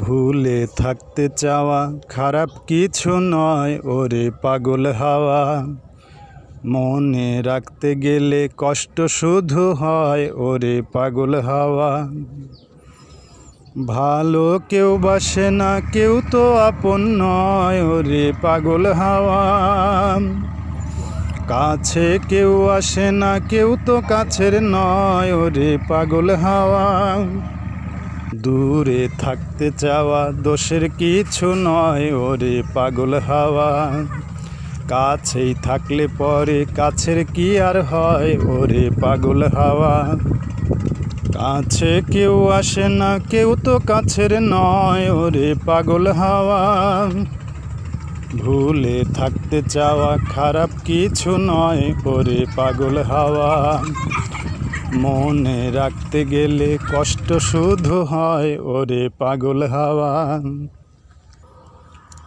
ভুলে থাকতে চাওয়া খারাপ কিছু নয় ওরে পাগল হাওয়া মনে রাখতে গেলে কষ্ট শুধু হয় ওরে পাগল হাওয়া ভালো কেউ বাসে না কেউ তো আপন নয় ওরে পাগল হাওয়া কাছে কেউ আসে না কেউ তো কাছের নয় ওরে পাগল হাওয়া দূরে থাকতে চাওয়া দোষের কিছু নয় ওরে পাগল হাওয়া কাছেই থাকলে পরে কাছের কি আর হয় ওরে পাগল হাওয়া কাছে কেউ আসে না কেউ তো কাছের নয় ওরে পাগল হাওয়া ভুলে থাকতে চাওয়া খারাপ কিছু নয় ওরে পাগল হাওয়া মনে রাখতে গেলে কষ্ট শুধু হয় ওরে পাগল হাওয়া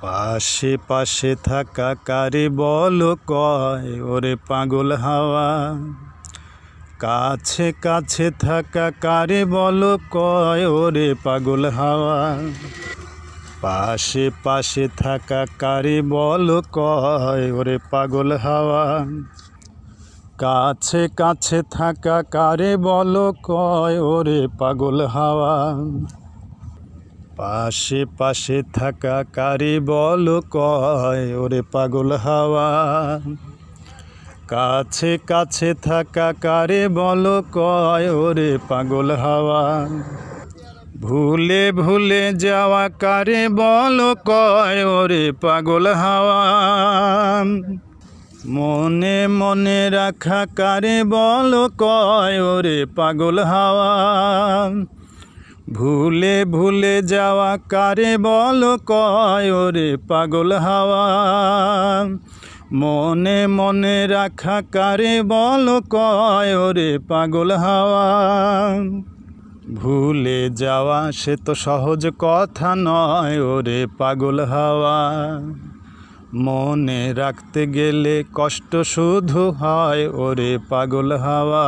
পাশে পাশে থাকা কারে বল কয় ওরে পাগল হাওয়া কাছে কাছে থাকা কারে বল কয় ওরে পাগল হাওয়া পাশে পাশে থাকা কারে বল কয় ওরে পাগল হাওয়া কাছে কাছে থাকা কারে বলো কয় ওরে পাগল হাওয়া পাশে পাশে থাকা কারে বলো কয় ওরে পাগল হাওয়া কাছে কাছে থাকা কারে বলো কয় ওরে পাগল হাওয়া ভুলে ভুলে যাওয়া কারে বলো কয় ওরে পাগল হাওয়া মনে মনে রাখা কারে বল কয় ওরে পাগল হাওয়া ভুলে ভুলে যাওয়া কারে বল কয় ওরে পাগল হাওয়া মনে মনে রাখা কারে বল কয় ওরে পাগল হাওয়া ভুলে যাওয়া সে তো সহজ কথা নয় ওরে পাগল হাওয়া মনে রাখতে গেলে কষ্ট শুধু হয় ওরে পাগল হাওয়া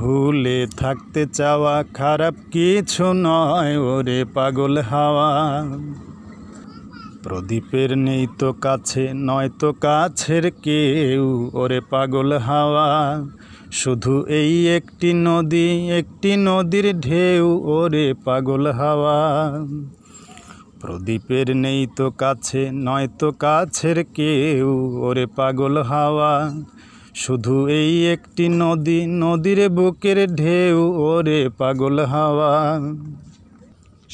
ভুলে থাকতে চাওয়া খারাপ কিছু নয় ওরে পাগল হাওয়া প্রদীপের নেই তো কাছে নয় তো কাছের কেউ ওরে পাগল হাওয়া শুধু এই একটি নদী একটি নদীর ঢেউ ওরে পাগল হাওয়া প্রদীপের নেই তো কাছে নয় তো কাছের কেউ ওরে পাগল হাওয়া শুধু এই একটি নদী নদীর বুকের ঢেউ ওরে পাগল হাওয়া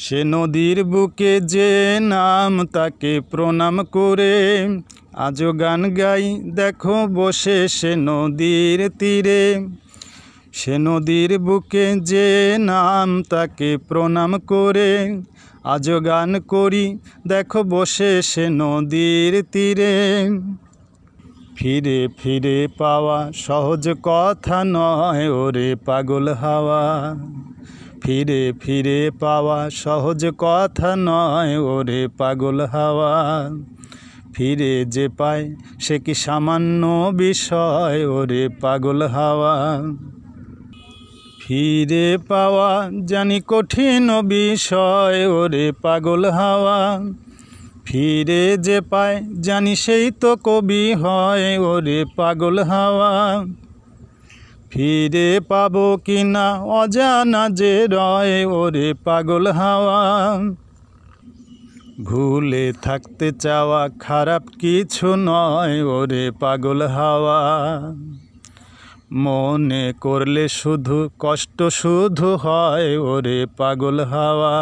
সে নদীর বুকে যে নাম তাকে প্রণাম করে আজও গান গাই দেখো বসে সে নদীর তীরে সে নদীর বুকে যে নাম তাকে প্রণাম করে আজ গান করি দেখো বসে সে নদীর তীরে ফিরে ফিরে পাওয়া সহজ কথা নয় ওরে পাগল হাওয়া ফিরে ফিরে পাওয়া সহজ কথা নয় ওরে পাগল হাওয়া ফিরে যে পায় সে কি সামান্য বিষয় ওরে পাগল হাওয়া ফিরে পাওয়া জানি কঠিন বিষয় ওরে পাগল হাওয়া ফিরে যে পায় জানি সেই তো কবি হয় ওরে পাগল হাওয়া ফিরে পাবো কি না অজানা যে রয় ওরে পাগল হাওয়া ভুলে থাকতে চাওয়া খারাপ কিছু নয় ওরে পাগল হাওয়া মনে করলে শুধু কষ্ট শুধু হয় ওরে পাগল হাওয়া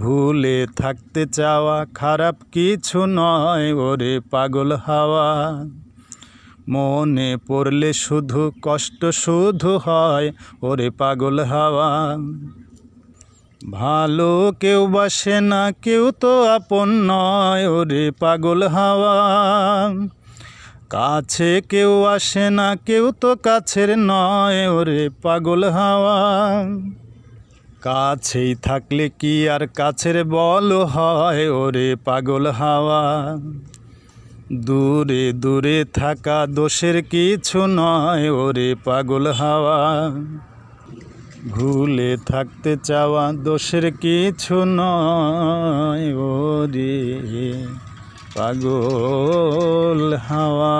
ভুলে থাকতে চাওয়া খারাপ কিছু নয় ওরে পাগল হাওয়া মনে পড়লে শুধু কষ্ট শুধু হয় ওরে পাগল হাওয়া ভালো কেউ বাসে না কেউ তো আপন নয় ওরে পাগল হাওয়া কাছে কেউ আসে না কেউ তো কাছের নয় ওরে পাগল হাওয়া কাছেই থাকলে কি আর কাছের বল হয় ওরে পাগল হাওয়া দূরে দূরে থাকা দোষের কিছু নয় ওরে পাগল হাওয়া ভুলে থাকতে চাওয়া দোষের কিছু নয় ওরে পাগল হাওয়া